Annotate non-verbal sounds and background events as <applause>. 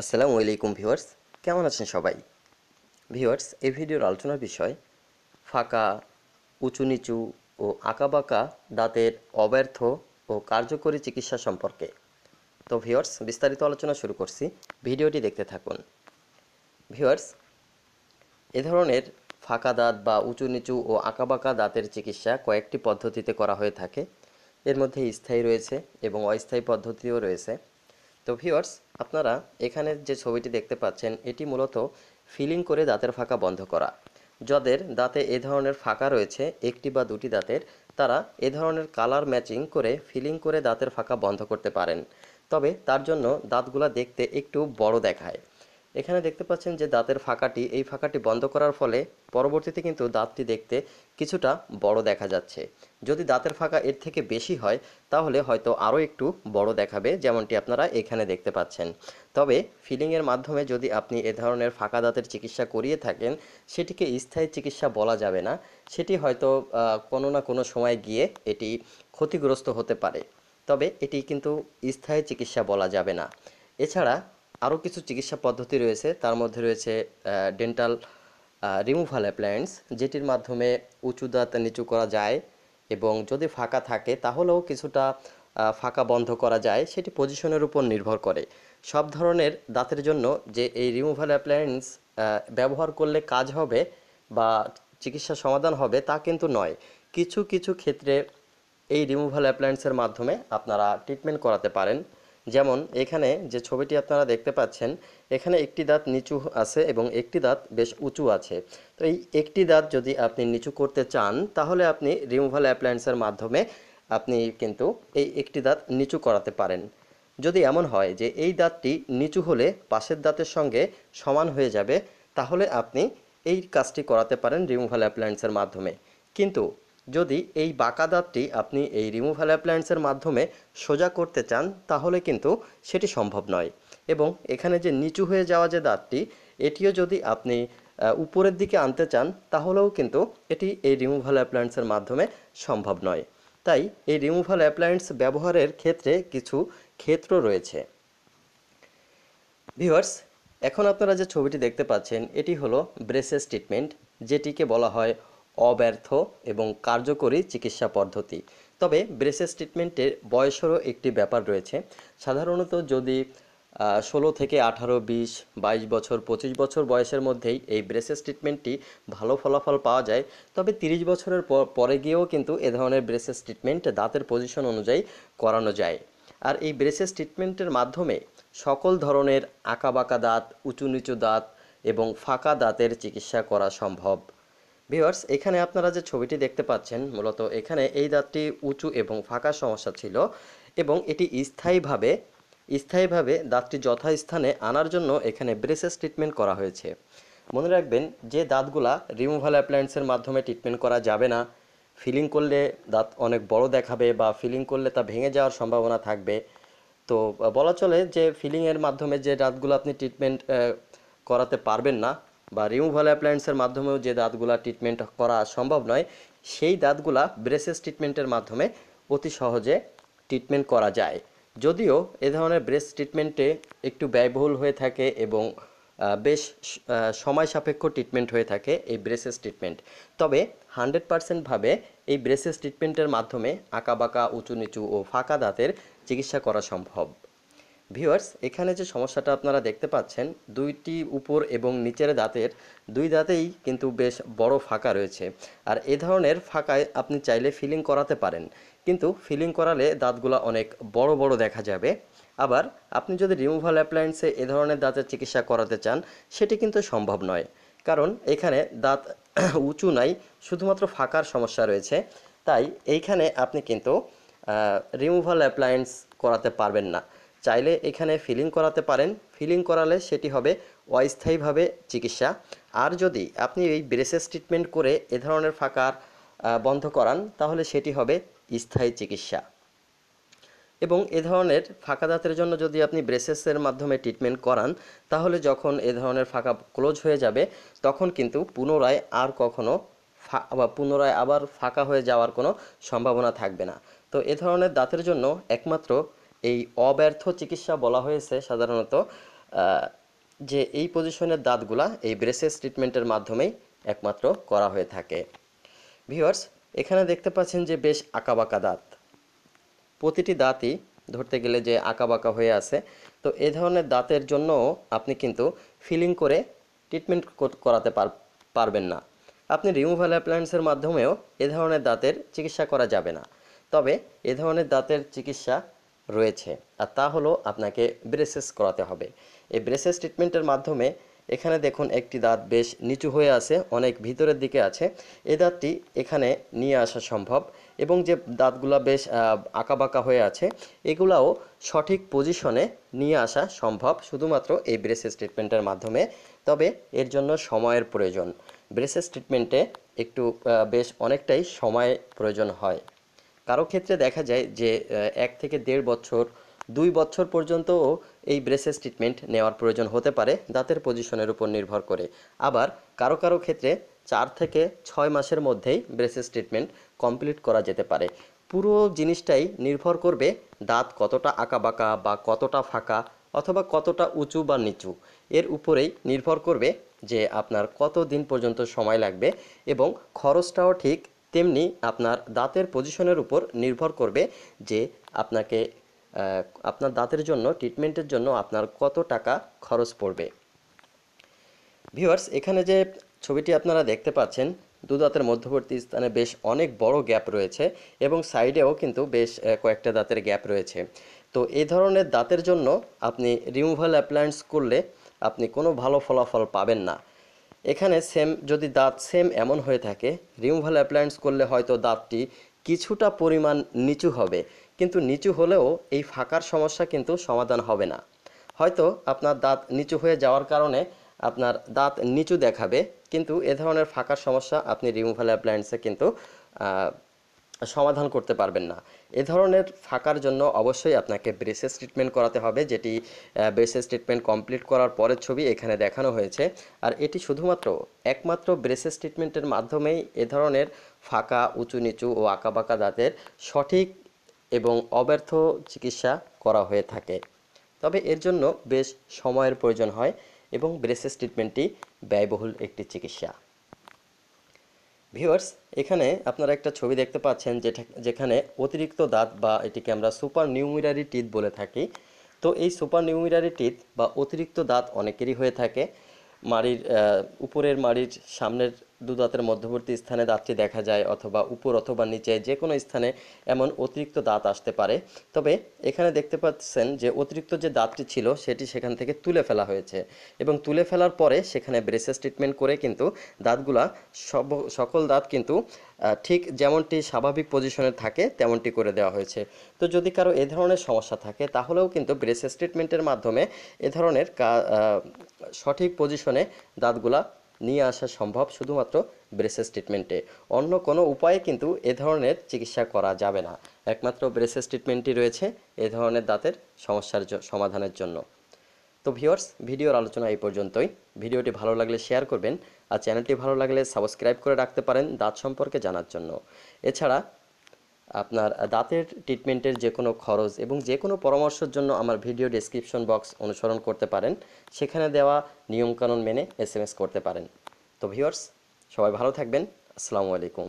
আসসালামু আলাইকুম ভিউয়ার্স কেমন আছেন সবাই ভিউয়ার্স এই ভিডিওর আলোচনার বিষয় ফাঁকা উঁচু নিচু ও আঁকাবাঁকা দাঁতের অব্যর্থ ও কার্যকরী চিকিৎসা সম্পর্কে তো ভিউয়ার্স বিস্তারিত আলোচনা শুরু করছি ভিডিওটি দেখতে থাকুন ভিউয়ার্স এ ধরনের ফাঁকা দাঁত বা উঁচু নিচু ও আঁকাবাঁকা দাঁতের চিকিৎসা কয়েকটি পদ্ধতিতে করা হয়ে থাকে এর মধ্যে স্থায়ী রয়েছে এবং অস্থায়ী পদ্ধতিও রয়েছে তো ভিওয়ার্স আপনারা এখানে যে ছবিটি দেখতে পাচ্ছেন এটি মূলত ফিলিং করে দাঁতের ফাঁকা বন্ধ করা যাদের দাঁতে এ ধরনের ফাঁকা রয়েছে একটি বা দুটি দাঁতের তারা এ ধরনের কালার ম্যাচিং করে ফিলিং করে দাঁতের ফাঁকা বন্ধ করতে পারেন তবে তার জন্য দাঁতগুলা দেখতে একটু বড় দেখায় এখানে দেখতে পাচ্ছেন যে দাঁতের ফাঁকাটি এই ফাঁকাটি বন্ধ করার ফলে পরবর্তীতে কিন্তু দাঁতটি দেখতে কিছুটা বড় দেখা যাচ্ছে যদি দাঁতের ফাঁকা এর থেকে বেশি হয় তাহলে হয়তো আরও একটু বড় দেখাবে যেমনটি আপনারা এখানে দেখতে পাচ্ছেন তবে ফিলিংয়ের মাধ্যমে যদি আপনি এ ধরনের ফাঁকা দাঁতের চিকিৎসা করিয়ে থাকেন সেটিকে স্থায়ী চিকিৎসা বলা যাবে না সেটি হয়তো কোনো না কোনো সময় গিয়ে এটি ক্ষতিগ্রস্ত হতে পারে তবে এটি কিন্তু স্থায়ী চিকিৎসা বলা যাবে না এছাড়া আরও কিছু চিকিৎসা পদ্ধতি রয়েছে তার মধ্যে রয়েছে ডেন্টাল রিমুভাল অ্যাপ্লায়েন্স যেটির মাধ্যমে উঁচু দাঁত নিচু করা যায় এবং যদি ফাঁকা থাকে তাহলেও কিছুটা ফাঁকা বন্ধ করা যায় সেটি পজিশনের উপর নির্ভর করে সব ধরনের দাঁতের জন্য যে এই রিমুভাল অ্যাপ্লায়েন্স ব্যবহার করলে কাজ হবে বা চিকিৎসা সমাধান হবে তা কিন্তু নয় কিছু কিছু ক্ষেত্রে এই রিমুভাল অ্যাপ্লায়েন্সের মাধ্যমে আপনারা ট্রিটমেন্ট করাতে পারেন যেমন এখানে যে ছবিটি আপনারা দেখতে পাচ্ছেন এখানে একটি দাঁত নিচু আছে এবং একটি দাঁত বেশ উঁচু আছে তো এই একটি দাঁত যদি আপনি নিচু করতে চান তাহলে আপনি রিমুভাল অ্যাপ্লায়েন্সের মাধ্যমে আপনি কিন্তু এই একটি দাঁত নিচু করাতে পারেন যদি এমন হয় যে এই দাঁতটি নিচু হলে পাশের দাঁতের সঙ্গে সমান হয়ে যাবে তাহলে আপনি এই কাজটি করাতে পারেন রিমুভাল অ্যাপ্লায়েন্সের মাধ্যমে কিন্তু যদি এই বাঁকা দাঁতটি আপনি এই রিমুভাল অ্যাপ্লায়েন্সের মাধ্যমে সোজা করতে চান তাহলে কিন্তু সেটি সম্ভব নয় এবং এখানে যে নিচু হয়ে যাওয়া যে দাঁতটি এটিও যদি আপনি উপরের দিকে আনতে চান তাহলেও কিন্তু এটি এই রিমুভাল অ্যাপ্লায়েন্সের মাধ্যমে সম্ভব নয় তাই এই রিমুভাল অ্যাপ্লায়েন্স ব্যবহারের ক্ষেত্রে কিছু ক্ষেত্র রয়েছে ভিওয়ার্স এখন আপনারা যে ছবিটি দেখতে পাচ্ছেন এটি হলো ব্রেসেস ট্রিটমেন্ট যেটিকে বলা হয় অব্যর্থ এবং কার্যকরী চিকিৎসা পদ্ধতি তবে ব্রেসেস ট্রিটমেন্টের বয়সেরও একটি ব্যাপার রয়েছে সাধারণত যদি ষোলো থেকে আঠারো বিশ বাইশ বছর পঁচিশ বছর বয়সের মধ্যেই এই ব্রেসেস ট্রিটমেন্টটি ভালো ফলাফল পাওয়া যায় তবে তিরিশ বছরের পরে গিয়েও কিন্তু এ ধরনের ব্রেসেস ট্রিটমেন্ট দাঁতের পজিশন অনুযায়ী করানো যায় আর এই ব্রেসেস ট্রিটমেন্টের মাধ্যমে সকল ধরনের আঁকাবাঁকা দাঁত উঁচু নিচু দাঁত এবং ফাঁকা দাঁতের চিকিৎসা করা সম্ভব ভিওয়ার্স এখানে আপনারা যে ছবিটি দেখতে পাচ্ছেন মূলত এখানে এই দাঁতটি উঁচু এবং ফাঁকা সমস্যা ছিল এবং এটি স্থায়ীভাবে স্থায়ীভাবে দাঁতটি যথাস্থানে আনার জন্য এখানে ব্রেসেস ট্রিটমেন্ট করা হয়েছে মনে রাখবেন যে দাঁতগুলা রিমুভাল অ্যাপ্লায়েন্সের মাধ্যমে ট্রিটমেন্ট করা যাবে না ফিলিং করলে দাঁত অনেক বড় দেখাবে বা ফিলিং করলে তা ভেঙে যাওয়ার সম্ভাবনা থাকবে তো বলা চলে যে ফিলিংয়ের মাধ্যমে যে দাঁতগুলো আপনি ট্রিটমেন্ট করাতে পারবেন না বা রিমুভাল অ্যাপ্লায়েন্সের মাধ্যমেও যে দাঁতগুলা ট্রিটমেন্ট করা সম্ভব নয় সেই দাঁতগুলা ব্রেসেস ট্রিটমেন্টের মাধ্যমে অতি সহজে ট্রিটমেন্ট করা যায় যদিও এ ধরনের ব্রেস ট্রিটমেন্টে একটু ব্যয়বহুল হয়ে থাকে এবং বেশ সময় সাপেক্ষ ট্রিটমেন্ট হয়ে থাকে এই ব্রেসেস ট্রিটমেন্ট তবে হান্ড্রেড পারসেন্টভাবে এই ব্রেসেস ট্রিটমেন্টের মাধ্যমে আঁকা বাঁকা উঁচু নিচু ও ফাঁকা দাঁতের চিকিৎসা করা সম্ভব ভিওয়ার্স এখানে যে সমস্যাটা আপনারা দেখতে পাচ্ছেন দুইটি উপর এবং নিচের দাঁতের দুই দাঁতেই কিন্তু বেশ বড় ফাঁকা রয়েছে আর এ ধরনের ফাঁকায় আপনি চাইলে ফিলিং করাতে পারেন কিন্তু ফিলিং করালে দাঁতগুলো অনেক বড় বড় দেখা যাবে আবার আপনি যদি রিমুভাল অ্যাপ্লায়েন্সে এ ধরনের দাঁতের চিকিৎসা করাতে চান সেটি কিন্তু সম্ভব নয় কারণ এখানে দাঁত <coughs> উঁচু নাই শুধুমাত্র ফাঁকার সমস্যা রয়েছে তাই এইখানে আপনি কিন্তু রিমুভাল অ্যাপ্লায়েন্স করাতে পারবেন না চাইলে এখানে ফিলিং করাতে পারেন ফিলিং করালে সেটি হবে অস্থায়ীভাবে চিকিৎসা আর যদি আপনি এই ব্রেসেস ট্রিটমেন্ট করে এ ধরনের ফাঁকার বন্ধ করান তাহলে সেটি হবে স্থায়ী চিকিৎসা এবং এ ধরনের ফাঁকা দাঁতের জন্য যদি আপনি ব্রেসেসের মাধ্যমে ট্রিটমেন্ট করান তাহলে যখন এ ধরনের ফাঁকা ক্লোজ হয়ে যাবে তখন কিন্তু পুনরায় আর কখনো বা পুনরায় আবার ফাঁকা হয়ে যাওয়ার কোনো সম্ভাবনা থাকবে না তো এ ধরনের দাঁতের জন্য একমাত্র এই অব্যর্থ চিকিৎসা বলা হয়েছে সাধারণত যে এই পজিশনের দাঁতগুলা এই ব্রেসেস ট্রিটমেন্টের মাধ্যমেই একমাত্র করা হয়ে থাকে ভিওয়ার্স এখানে দেখতে পাচ্ছেন যে বেশ আঁকাবাঁকা দাঁত প্রতিটি দাঁতই ধরতে গেলে যে আঁকাবাঁকা হয়ে আছে তো এ ধরনের দাঁতের জন্য আপনি কিন্তু ফিলিং করে ট্রিটমেন্ট করাতে পারবেন না আপনি রিমুভাল অ্যাপ্লায়েন্সের মাধ্যমেও এ ধরনের দাঁতের চিকিৎসা করা যাবে না তবে এ ধরনের দাঁতের চিকিৎসা রয়েছে আর তা হলো আপনাকে ব্রেসেস করাতে হবে এই ব্রেসেস ট্রিটমেন্টের মাধ্যমে এখানে দেখুন একটি দাঁত বেশ নিচু হয়ে আছে অনেক ভিতরের দিকে আছে এই দাঁতটি এখানে নিয়ে আসা সম্ভব এবং যে দাঁতগুলো বেশ আঁকাবাঁকা হয়ে আছে এগুলাও সঠিক পজিশনে নিয়ে আসা সম্ভব শুধুমাত্র এই ব্রেসেস ট্রিটমেন্টের মাধ্যমে তবে এর জন্য সময়ের প্রয়োজন ব্রেসেস ট্রিটমেন্টে একটু বেশ অনেকটাই সময় প্রয়োজন হয় কারো ক্ষেত্রে দেখা যায় যে এক থেকে দেড় বছর দুই বছর পর্যন্তও এই ব্রেসেস ট্রিটমেন্ট নেওয়ার প্রয়োজন হতে পারে দাঁতের পজিশনের উপর নির্ভর করে আবার কারো কারো ক্ষেত্রে চার থেকে ছয় মাসের মধ্যেই ব্রেসেস ট্রিটমেন্ট কমপ্লিট করা যেতে পারে পুরো জিনিসটাই নির্ভর করবে দাঁত কতটা আঁকাবাঁকা বা কতটা ফাঁকা অথবা কতটা উঁচু বা নিচু এর উপরেই নির্ভর করবে যে আপনার কত দিন পর্যন্ত সময় লাগবে এবং খরচটাও ঠিক তেমনি আপনার দাঁতের পজিশনের উপর নির্ভর করবে যে আপনাকে আপনার দাঁতের জন্য ট্রিটমেন্টের জন্য আপনার কত টাকা খরচ পড়বে ভিউয়ার্স এখানে যে ছবিটি আপনারা দেখতে পাচ্ছেন দু দাঁতের মধ্যবর্তী স্থানে বেশ অনেক বড় গ্যাপ রয়েছে এবং সাইডেও কিন্তু বেশ কয়েকটা দাঁতের গ্যাপ রয়েছে তো এই ধরনের দাঁতের জন্য আপনি রিমুভাল অ্যাপ্লায়েন্স করলে আপনি কোনো ভালো ফলাফল পাবেন না এখানে সেম যদি দাঁত সেম এমন হয়ে থাকে রিমুভাল অ্যাপ্লায়েন্স করলে হয়তো দাঁতটি কিছুটা পরিমাণ নিচু হবে কিন্তু নিচু হলেও এই ফাঁকার সমস্যা কিন্তু সমাধান হবে না হয়তো আপনার দাঁত নিচু হয়ে যাওয়ার কারণে আপনার দাঁত নিচু দেখাবে কিন্তু এ ধরনের ফাঁকার সমস্যা আপনি রিমুভাল অ্যাপ্লায়েন্সে কিন্তু সমাধান করতে পারবেন না এ ধরনের ফাঁকার জন্য অবশ্যই আপনাকে ব্রেসেস ট্রিটমেন্ট করাতে হবে যেটি ব্রেসেস ট্রিটমেন্ট কমপ্লিট করার পরের ছবি এখানে দেখানো হয়েছে আর এটি শুধুমাত্র একমাত্র ব্রেসেস ট্রিটমেন্টের মাধ্যমেই এ ধরনের ফাঁকা উঁচু নিচু ও আঁকাবাঁকা দাঁতের সঠিক এবং অব্যর্থ চিকিৎসা করা হয়ে থাকে তবে এর জন্য বেশ সময়ের প্রয়োজন হয় এবং ব্রেসেস ট্রিটমেন্টটি ব্যয়বহুল একটি চিকিৎসা ভিউয়ার্স এখানে আপনারা একটা ছবি দেখতে পাচ্ছেন যেটা যেখানে অতিরিক্ত দাঁত বা এটিকে আমরা সুপার নিউমিরারি টিথ বলে থাকি তো এই সুপার নিউমিরারি টিথ বা অতিরিক্ত দাঁত অনেকেরই হয়ে থাকে মাড়ির উপরের মাড়ির সামনের দুদাঁতের মধ্যবর্তী স্থানে দাঁতটি দেখা যায় অথবা উপর অথবা নিচে যে কোনো স্থানে এমন অতিরিক্ত দাঁত আসতে পারে তবে এখানে দেখতে পাচ্ছেন যে অতিরিক্ত যে দাঁতটি ছিল সেটি সেখান থেকে তুলে ফেলা হয়েছে এবং তুলে ফেলার পরে সেখানে ব্রেসেস ট্রিটমেন্ট করে কিন্তু দাঁতগুলা সব সকল দাঁত কিন্তু ঠিক যেমনটি স্বাভাবিক পজিশনে থাকে তেমনটি করে দেওয়া হয়েছে তো যদি কারো এ ধরনের সমস্যা থাকে তাহলেও কিন্তু ব্রেসেস ট্রিটমেন্টের মাধ্যমে এ ধরনের সঠিক পজিশনে দাঁতগুলা নিয়ে আসা সম্ভব শুধুমাত্র ব্রেসেস ট্রিটমেন্টে অন্য কোনো উপায়ে কিন্তু এ ধরনের চিকিৎসা করা যাবে না একমাত্র ব্রেসেস ট্রিটমেন্টই রয়েছে এ ধরনের দাঁতের সমস্যার সমাধানের জন্য তো ভিওর্স ভিডিওর আলোচনা এই পর্যন্তই ভিডিওটি ভালো লাগলে শেয়ার করবেন আর চ্যানেলটি ভালো লাগলে সাবস্ক্রাইব করে রাখতে পারেন দাঁত সম্পর্কে জানার জন্য এছাড়া আপনার দাঁতের ট্রিটমেন্টের যে কোনো খরচ এবং যে কোনো পরামর্শের জন্য আমার ভিডিও ডেসক্রিপশন বক্স অনুসরণ করতে পারেন সেখানে দেওয়া নিয়মকানুন মেনে এস করতে পারেন তো ভিওয়ার্স সবাই ভালো থাকবেন আসসালামু আলাইকুম